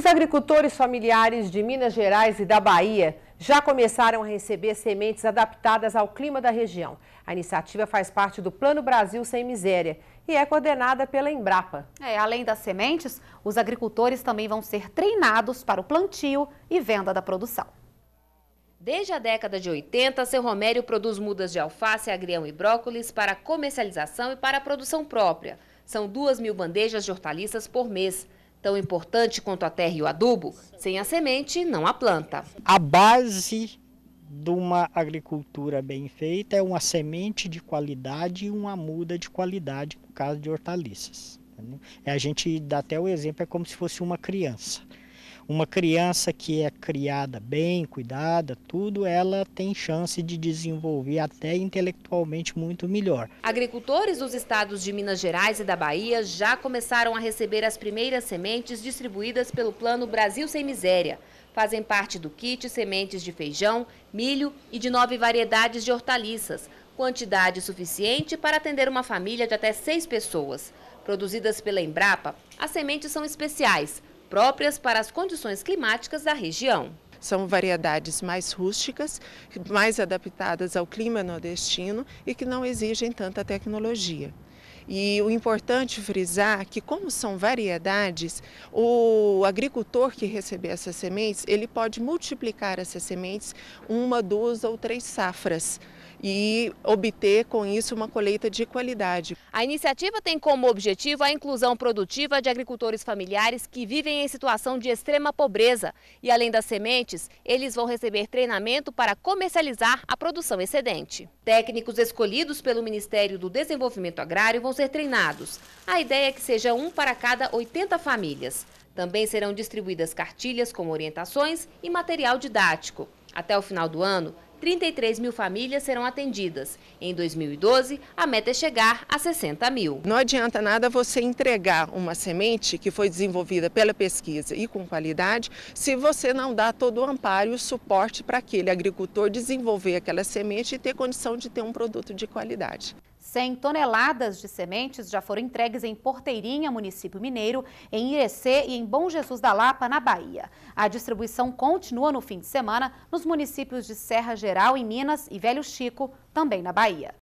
Os agricultores familiares de Minas Gerais e da Bahia já começaram a receber sementes adaptadas ao clima da região. A iniciativa faz parte do Plano Brasil Sem Miséria e é coordenada pela Embrapa. É, além das sementes, os agricultores também vão ser treinados para o plantio e venda da produção. Desde a década de 80, seu Romério produz mudas de alface, agrião e brócolis para comercialização e para produção própria. São duas mil bandejas de hortaliças por mês. Tão importante quanto a terra e o adubo, sem a semente não há planta. A base de uma agricultura bem feita é uma semente de qualidade e uma muda de qualidade, no caso de hortaliças. É, a gente dá até o exemplo, é como se fosse uma criança. Uma criança que é criada bem, cuidada, tudo, ela tem chance de desenvolver até intelectualmente muito melhor. Agricultores dos estados de Minas Gerais e da Bahia já começaram a receber as primeiras sementes distribuídas pelo Plano Brasil Sem Miséria. Fazem parte do kit sementes de feijão, milho e de nove variedades de hortaliças, quantidade suficiente para atender uma família de até seis pessoas. Produzidas pela Embrapa, as sementes são especiais próprias para as condições climáticas da região. São variedades mais rústicas, mais adaptadas ao clima nordestino e que não exigem tanta tecnologia. E o importante frisar que como são variedades, o agricultor que receber essas sementes, ele pode multiplicar essas sementes uma, duas ou três safras e obter com isso uma colheita de qualidade. A iniciativa tem como objetivo a inclusão produtiva de agricultores familiares que vivem em situação de extrema pobreza. E além das sementes, eles vão receber treinamento para comercializar a produção excedente. Técnicos escolhidos pelo Ministério do Desenvolvimento Agrário vão ser ser treinados. A ideia é que seja um para cada 80 famílias. Também serão distribuídas cartilhas com orientações e material didático. Até o final do ano, 33 mil famílias serão atendidas. Em 2012, a meta é chegar a 60 mil. Não adianta nada você entregar uma semente que foi desenvolvida pela pesquisa e com qualidade, se você não dá todo o amparo e o suporte para aquele agricultor desenvolver aquela semente e ter condição de ter um produto de qualidade. 100 toneladas de sementes já foram entregues em Porteirinha, município mineiro, em Irecê e em Bom Jesus da Lapa, na Bahia. A distribuição continua no fim de semana nos municípios de Serra Geral, em Minas, e Velho Chico, também na Bahia.